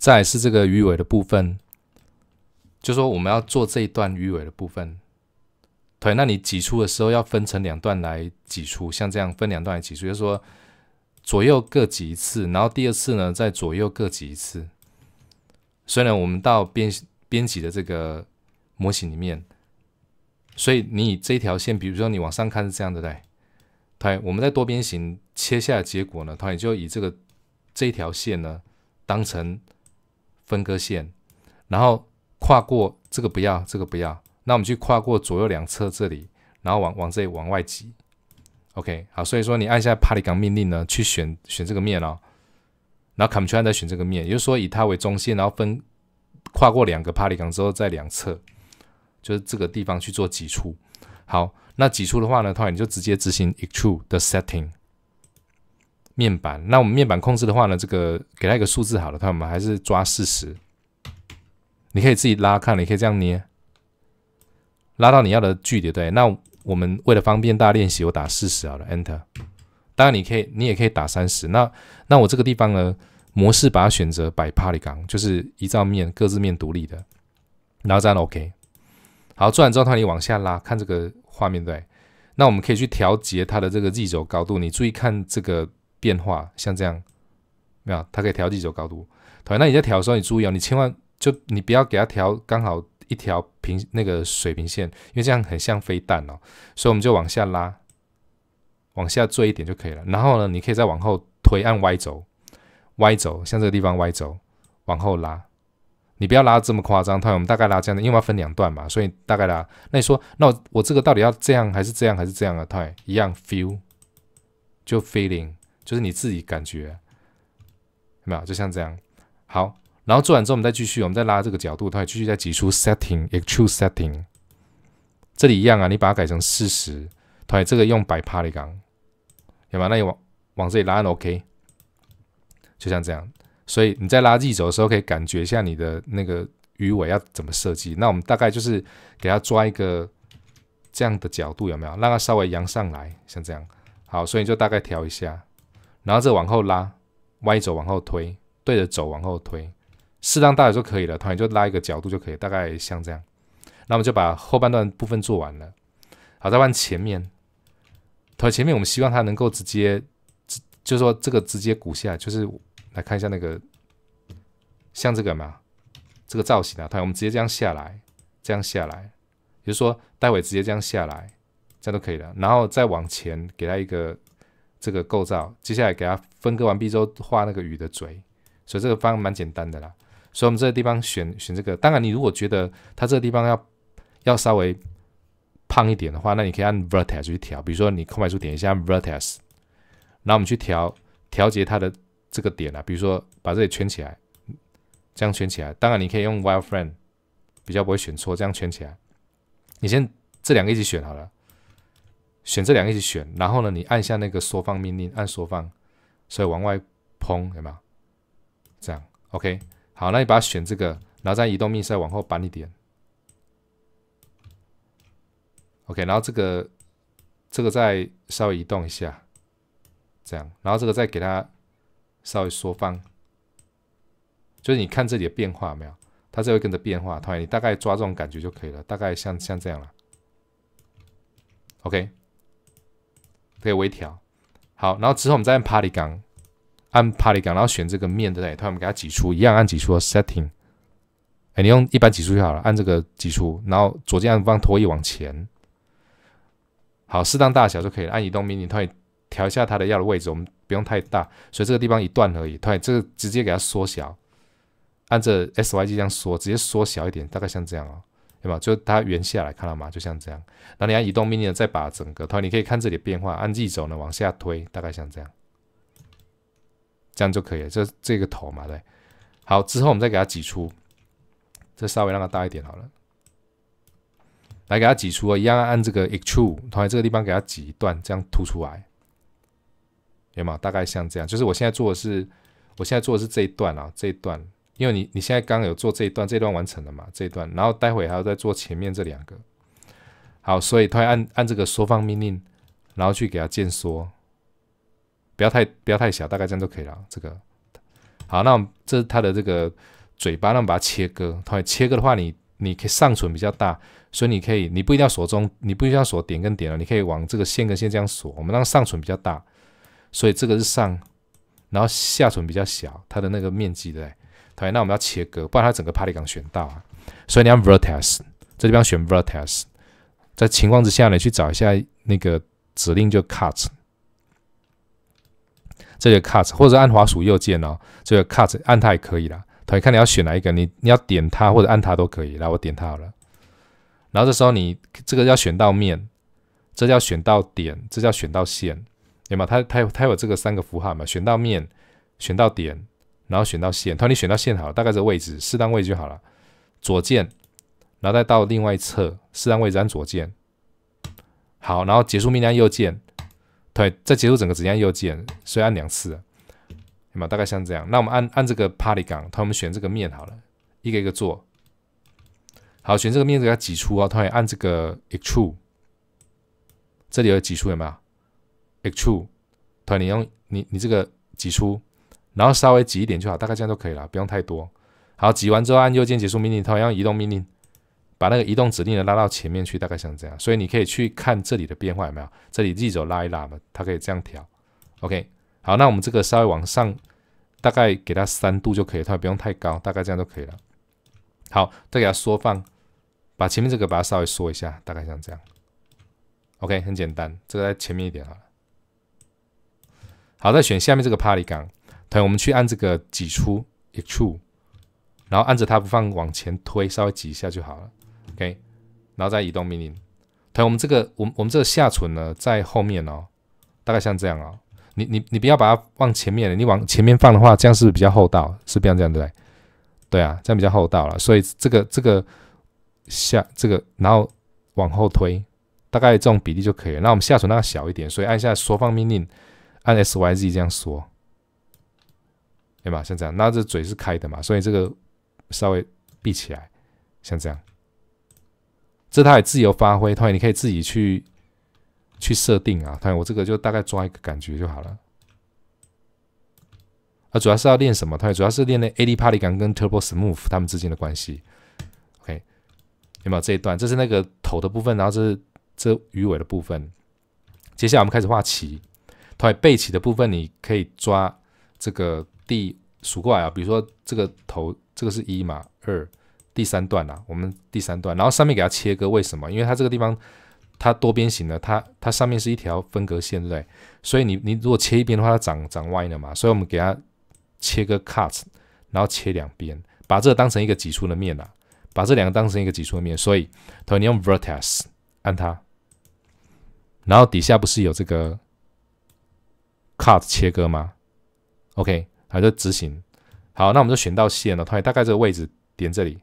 再是这个鱼尾的部分，就说我们要做这一段鱼尾的部分。对，那你挤出的时候要分成两段来挤出，像这样分两段来挤出，就是说左右各挤一次，然后第二次呢再左右各挤一次。所以呢，我们到编编辑的这个模型里面，所以你以这条线，比如说你往上看是这样的，对，对，我们在多边形切下的结果呢，它也就以这个这一条线呢当成。分割线，然后跨过这个不要，这个不要。那我们去跨过左右两侧这里，然后往往这里往外挤。OK，好，所以说你按下 Pollygon 命令呢，去选选这个面哦，然后 c t r 加 e 再选这个面，也就是说以它为中心，然后分跨过两个 Pollygon 之后，在两侧就是这个地方去做挤出。好，那挤出的话呢，它你就直接执行 e t r u e 的 Setting。面板，那我们面板控制的话呢，这个给它一个数字好了。看，我们还是抓四十。你可以自己拉看，你可以这样捏，拉到你要的距离，对。那我们为了方便大家练习，我打四十好了，Enter。当然你可以，你也可以打三十。那那我这个地方呢，模式把它选择摆 p 帕 y 港，就是一照面各自面独立的，然后这样 OK。好，做完之后，它你往下拉，看这个画面，对。那我们可以去调节它的这个 Z 轴高度，你注意看这个。变化像这样，没有，它可以调几轴高度。同样，那你在调的时候，你注意哦，你千万就你不要给它调刚好一条平那个水平线，因为这样很像飞弹哦。所以我们就往下拉，往下坠一点就可以了。然后呢，你可以再往后推按 Y 轴，Y 轴像这个地方 Y 轴往后拉，你不要拉这么夸张。同样，我们大概拉这样的，因为要分两段嘛，所以大概拉。那你说，那我这个到底要这样还是这样还是这样啊？同样一样，feel 就 feeling，就是你自己感觉，有没有？就像这样。好，然后做完之后，我们再继续，我们再拉这个角度。它会继续再挤出 setting，e x t r u e setting。这里一样啊，你把它改成四十。它这个用百帕的缸，有没有？那你往往这里拉，OK。就像这样。所以你在拉 Z 轴的时候，可以感觉一下你的那个鱼尾要怎么设计。那我们大概就是给它抓一个这样的角度，有没有？让它稍微扬上来，像这样。好，所以你就大概调一下。然后这往后拉，Y 轴往后推，对着轴往后推，适当大小就可以了。它也就拉一个角度就可以，大概像这样。那我们就把后半段部分做完了。好，再换前面。它前面我们希望它能够直接，就说这个直接鼓下来，就是来看一下那个像这个嘛，这个造型啊。它我们直接这样下来，这样下来，也就是说待会直接这样下来，这样都可以了。然后再往前给它一个。这个构造，接下来给它分割完毕之后，画那个鱼的嘴，所以这个方案蛮简单的啦。所以我们这个地方选选这个，当然你如果觉得它这个地方要要稍微胖一点的话，那你可以按 vertex 去调。比如说你空白处点一下 vertex，然后我们去调调节它的这个点啊。比如说把这里圈起来，这样圈起来。当然你可以用 wireframe，比较不会选错，这样圈起来。你先这两个一起选好了。选这两个一起选，然后呢，你按下那个缩放命令，按缩放，所以往外砰，有没有？这样，OK，好，那你把它选这个，然后再移动命令再往后搬一点，OK，然后这个，这个再稍微移动一下，这样，然后这个再给它稍微缩放，就是你看这里的变化没有？它就会跟着变化，同学，你大概抓这种感觉就可以了，大概像像这样了，OK。可以微调，好，然后之后我们再按 p 帕 y 杠，按 p 帕 y 杠，然后选这个面，对不对？我们给它挤出，一样按挤出的 setting，哎，你用一般挤出就好了，按这个挤出，然后左键按放拖一往前，好，适当大小就可以了，按移动命令，突然调一下它的要的位置，我们不用太大，所以这个地方一段而已，突然这个直接给它缩小，按这 syg 这样缩，直接缩小一点，大概像这样哦。对吧？就它圆下来看到吗？就像这样。那你要移动命令，再把整个头，你可以看这里变化。按 Z 轴呢往下推，大概像这样，这样就可以了。这这个头嘛，对。好，之后我们再给它挤出，这稍微让它大一点好了。来给它挤出啊，一样按这个 Extrude，同样这个地方给它挤一段，这样凸出来，有吗？大概像这样。就是我现在做的是，我现在做的是这一段啊，这一段。因为你你现在刚有做这一段，这一段完成了嘛？这一段，然后待会还要再做前面这两个。好，所以它按按这个缩放命令，然后去给它渐缩，不要太不要太小，大概这样就可以了。这个好，那这是它的这个嘴巴，那我们把它切割。它切割的话，你你可以上唇比较大，所以你可以你不一定要锁中，你不一定要锁点跟点了，你可以往这个线跟线这样锁。我们让上唇比较大，所以这个是上，然后下唇比较小，它的那个面积对。对，那我们要切割，不然它整个 p party 港选到啊。所以你要 vertex，这地方选 vertex。在情况之下，呢，去找一下那个指令就 cut，这个 cut，或者按滑鼠右键哦，这个 cut 按它也可以啦。同样，看你要选哪一个，你你要点它或者按它都可以来，我点它好了。然后这时候你这个要选到面，这叫选到点，这叫选到线，有吗？它它它有这个三个符号嘛？选到面，选到点。然后选到线，他你选到线好了，大概个位置，适当位置就好了。左键，然后再到另外一侧，适当位置按左键。好，然后结束命令右键，对，再结束整个指令右键，所以按两次，那么大概像这样。那我们按按这个 party 杆，他我们选这个面好了，一个一个做。好，选这个面，给它挤出啊，他会按这个 extrude，这里有挤出有没有？extrude，他你用你你这个挤出。然后稍微挤一点就好，大概这样就可以了，不用太多。好，挤完之后按右键结束命令，同样移动命令，把那个移动指令的拉到前面去，大概像这样。所以你可以去看这里的变化有没有，这里 Z 轴拉一拉嘛，它可以这样调。OK，好，那我们这个稍微往上，大概给它三度就可以它也不用太高，大概这样就可以了。好，再给它缩放，把前面这个把它稍微缩一下，大概像这样。OK，很简单，这个在前面一点好了。好，再选下面这个 p party 冈。对，我们去按这个挤出 e x t r u e 然后按着它不放，往前推，稍微挤一下就好了，OK？然后再移动命令。同我们这个，我我们这个下唇呢，在后面哦，大概像这样哦。你你你不要把它往前面你往前面放的话，这样是比较厚道，是这样这样对？对啊，这样比较厚道了。所以这个这个下这个，然后往后推，大概这种比例就可以了。那我们下唇那个小一点，所以按下缩放命令，按 SYZ 这样缩。对吧？像这样，那这嘴是开的嘛？所以这个稍微闭起来，像这样。这它也自由发挥，它你可以自己去去设定啊。它我这个就大概抓一个感觉就好了。啊，主要是要练什么？它主要是练那 AD 帕里感跟 Turbo Smooth 他们之间的关系。OK，有没有这一段？这是那个头的部分，然后这是这鱼尾的部分。接下来我们开始画鳍。它背鳍的部分你可以抓这个。第数过来啊，比如说这个头，这个是一嘛二，第三段啦，我们第三段，然后上面给它切割，为什么？因为它这个地方它多边形的，它它上面是一条分隔线，对不对？所以你你如果切一边的话，它长长歪了嘛，所以我们给它切个 cut，然后切两边，把这个当成一个挤出的面啦，把这两个当成一个挤出的面，所以头你用 vertex 按它，然后底下不是有这个 cut 切割吗？OK。还就执行。好，那我们就选到线了，同学大概这个位置点这里，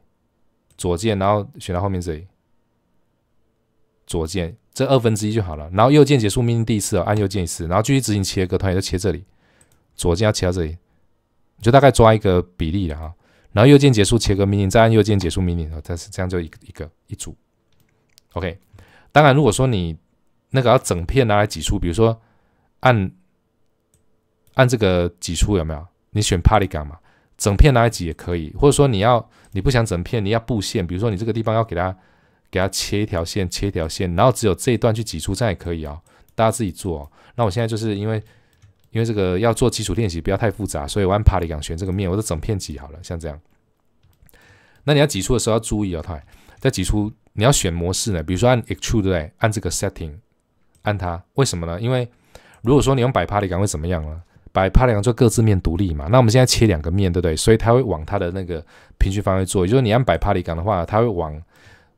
左键，然后选到后面这里，左键，这二分之一就好了。然后右键结束命令第一次哦，按右键一次，然后继续执行切割，同学就切这里，左键要切到这里，就大概抓一个比例了哈。然后右键结束切割命令，再按右键结束命令哦，它是这样就一个一个一组。OK，当然如果说你那个要整片拿来挤出，比如说按按这个挤出有没有？你选帕里杆嘛，整片拿来挤也可以，或者说你要你不想整片，你要布线，比如说你这个地方要给它给它切一条线，切一条线，然后只有这一段去挤出，这样也可以哦，大家自己做。那我现在就是因为因为这个要做基础练习，不要太复杂，所以我按帕里杆选这个面，我就整片挤好了，像这样。那你要挤出的时候要注意哦，它在挤出你要选模式呢，比如说按 Extrude，对，按这个 Setting，按它，为什么呢？因为如果说你用百帕里杆会怎么样呢？摆帕里冈做各自面独立嘛，那我们现在切两个面，对不对？所以它会往它的那个平均方位做，也就是你按摆帕里冈的话，它会往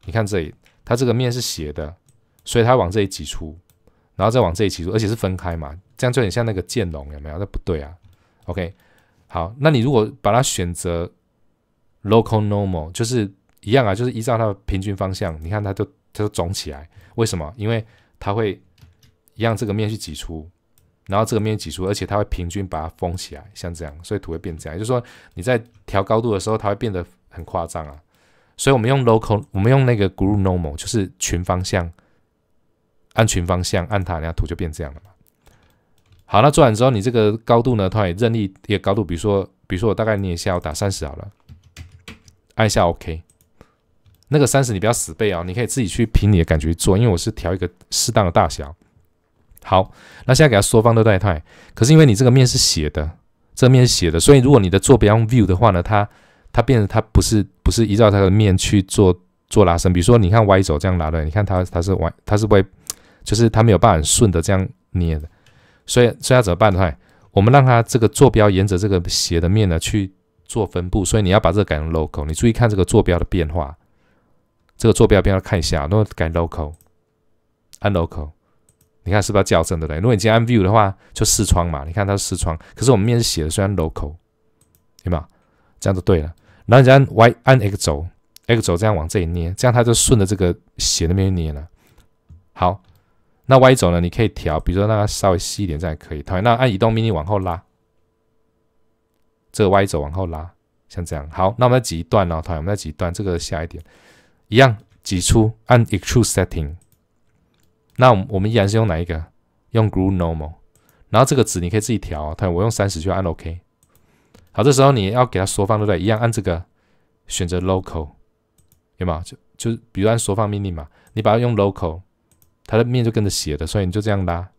你看这里，它这个面是斜的，所以它往这里挤出，然后再往这里挤出，而且是分开嘛，这样就很像那个剑龙，有没有？那不对啊。OK，好，那你如果把它选择 local normal，就是一样啊，就是依照它的平均方向，你看它就它就肿起来，为什么？因为它会让这个面去挤出。然后这个面挤出，而且它会平均把它封起来，像这样，所以图会变这样。就是说你在调高度的时候，它会变得很夸张啊。所以我们用 local，我们用那个 g r o p normal，就是群方向，按群方向按它，那图就变这样了嘛。好，那做完之后，你这个高度呢，它也任意一个高度，比如说，比如说我大概捏一下，我打三十好了，按一下 OK，那个三十你不要死背哦，你可以自己去凭你的感觉做，因为我是调一个适当的大小。好，那现在给它缩放到对态，可是因为你这个面是斜的，这面是斜的，所以如果你的坐标用 view 的话呢，它它变它不是不是依照它的面去做做拉伸。比如说，你看歪轴这样拉的，你看它它是歪它是歪，就是它没有办法顺的这样捏的。所以，所以要怎么办的话，我们让它这个坐标沿着这个斜的面呢去做分布。所以你要把这个改成 local。你注意看这个坐标的变化，这个坐标变化看一下那改 local，按 local。你看是不是要校正的对不对？如果你今天按 View 的话，就视窗嘛。你看它是视窗，可是我们面是写的，虽然 Local 对吧？这样就对了。然后你按 Y 按 X 轴，X 轴这样往这里捏，这样它就顺着这个斜那边捏了。好，那 Y 轴呢？你可以调，比如说让它稍微细一点，这样也可以。样，那按移动命令往后拉，这个 Y 轴往后拉，像这样。好，那我们再挤一段哦。样，我们再挤一段，这个下一点，一样挤出。按 Extrude Setting。那我们依然是用哪一个？用 Grunormal，然后这个值你可以自己调。它我用三十，就按 OK。好，这时候你要给它缩放对不对？一样按这个选择 Local，有没有？就就比如按缩放命令嘛，你把它用 Local，它的面就跟着斜的，所以你就这样拉，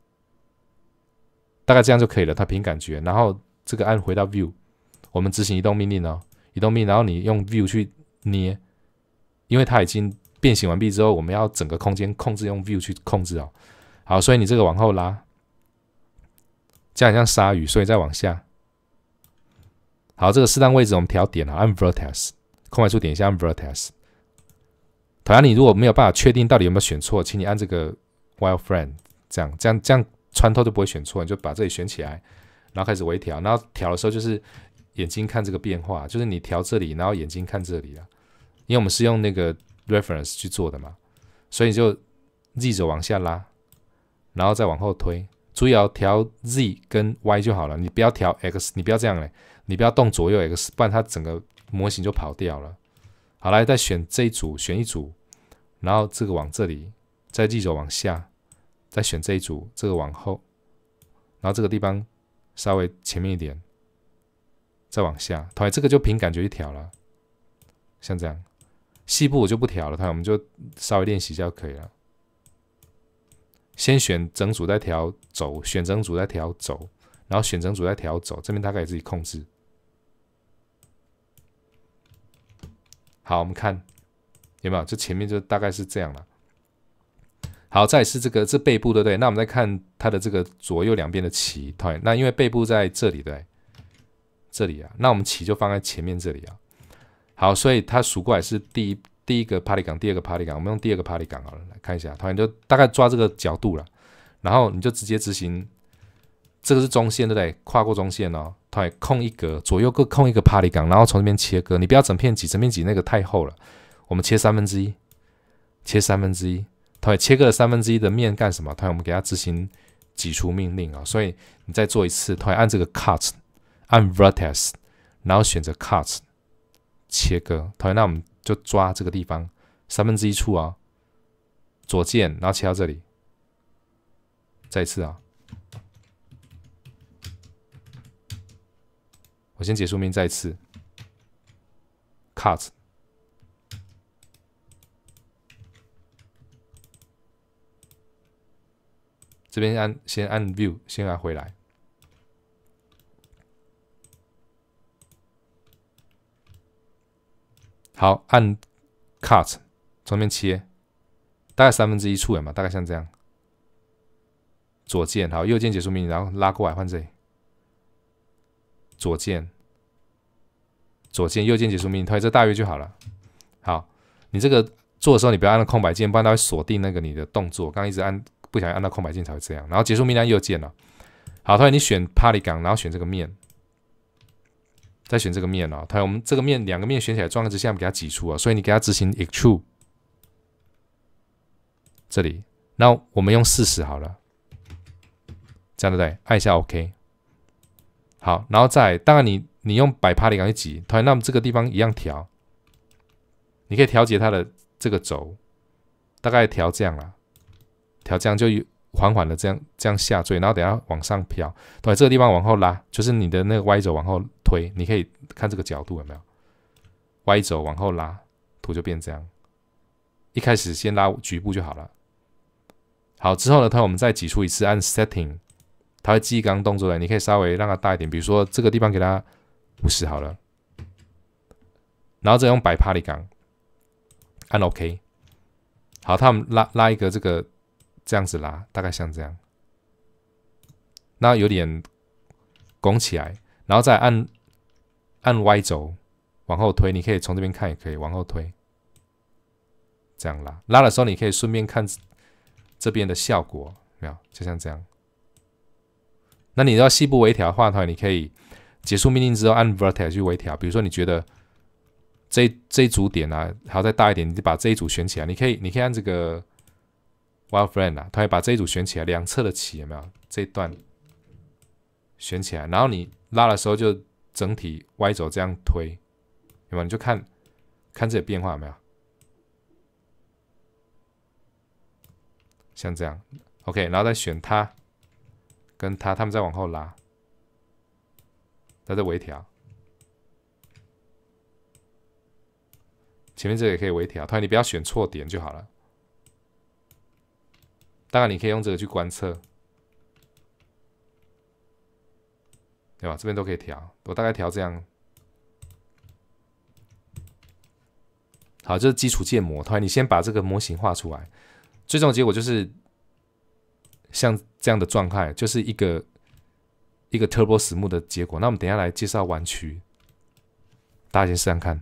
大概这样就可以了。它凭感觉，然后这个按回到 View，我们执行移动命令哦，移动命，然后你用 View 去捏，因为它已经。变形完毕之后，我们要整个空间控制用 view 去控制哦。好，所以你这个往后拉，这样像鲨鱼，所以再往下。好，这个适当位置我们调点啊，按 vertex，空白处点一下按 vertex。同样，你如果没有办法确定到底有没有选错，请你按这个 while friend，这样这样这样穿透就不会选错，你就把这里选起来，然后开始微调，然后调的时候就是眼睛看这个变化，就是你调这里，然后眼睛看这里啊，因为我们是用那个。reference 去做的嘛，所以就 z 轴往下拉，然后再往后推，注意要调 z 跟 y 就好了，你不要调 x，你不要这样嘞，你不要动左右 x，不然它整个模型就跑掉了。好来，再选这一组，选一组，然后这个往这里，再 z 轴往下，再选这一组，这个往后，然后这个地方稍微前面一点，再往下，样这个就凭感觉去调了，像这样。细部我就不调了，它，我们就稍微练习就可以了。先选整组再调轴，选整组再调轴，然后选整组再调轴，这边大概自己控制。好，我们看有没有，这前面就大概是这样了。好，再是这个这背部的对，那我们再看它的这个左右两边的鳍，对，那因为背部在这里对，这里啊，那我们鳍就放在前面这里啊。好，所以它数过来是第一第一个 party 杆，第二个 party 杆。我们用第二个 party 杆好了，来看一下。同学就大概抓这个角度了，然后你就直接执行。这个是中线，对不对？跨过中线哦。同学空一格，左右各空一个 party 杆，然后从这边切割。你不要整片挤，整片挤那个太厚了。我们切三分之一，切三分之一。同学切割了三分之一的面干什么？同学，我们给他执行挤出命令啊。所以你再做一次，同学按这个 cut，按 v o r t e x 然后选择 cut。切割，同样，那我们就抓这个地方三分之一处啊，左键，然后切到这里。再一次啊，我先结束面，再一次，cut。这边按，先按 view，先按回来。好，按 cut 从这边切，大概三分之一处远嘛，大概像这样。左键，好，右键结束命令，然后拉过来换这里。左键，左键，右键结束命令，它这大约就好了。好，你这个做的时候你不要按了空白键，不然它会锁定那个你的动作。刚一直按不小心按到空白键才会这样。然后结束命令按右键了。好，同学你选 polygon，然后选这个面。再选这个面啊，它我们这个面两个面选起来，状态之下我们给它挤出啊。所以你给它执行 extrude，这里。那我们用四十好了，这样对不对？按一下 OK，好，然后再，当然你你用百帕的感觉挤，同样那么这个地方一样调，你可以调节它的这个轴，大概调这样了，调这样就缓缓的这样这样下坠，然后等下往上飘，对，这个地方往后拉，就是你的那个 Y 轴往后。推，你可以看这个角度有没有歪，轴往后拉，图就变这样。一开始先拉局部就好了。好之后呢，它我们再挤出一次，按 Setting，它会记忆刚动作的。你可以稍微让它大一点，比如说这个地方给它五十好了。然后再用摆帕的杆。按 OK。好，他们拉拉一个这个这样子拉，大概像这样。那有点拱起来，然后再按。按 Y 轴往后推，你可以从这边看，也可以往后推。这样拉拉的时候，你可以顺便看这边的效果，没有？就像这样。那你要细部微调的话，它你可以结束命令之后按 Vertical 去微调。比如说你觉得这这一组点啊还要再大一点，你就把这一组选起来。你可以你可以按这个 While Frame 啊，它会把这一组选起来，两侧的起有没有？这一段选起来，然后你拉的时候就。整体 Y 轴这样推，有没有？你就看，看这个变化有没有？像这样，OK，然后再选它，跟它，它们再往后拉，再再微调。前面这个也可以微调，当然你不要选错点就好了。当然，你可以用这个去观测。对吧？这边都可以调，我大概调这样。好，就是基础建模。他你先把这个模型画出来。”最终的结果就是像这样的状态，就是一个一个 turbo 实木的结果。那我们等下来介绍弯曲，大家先试试看。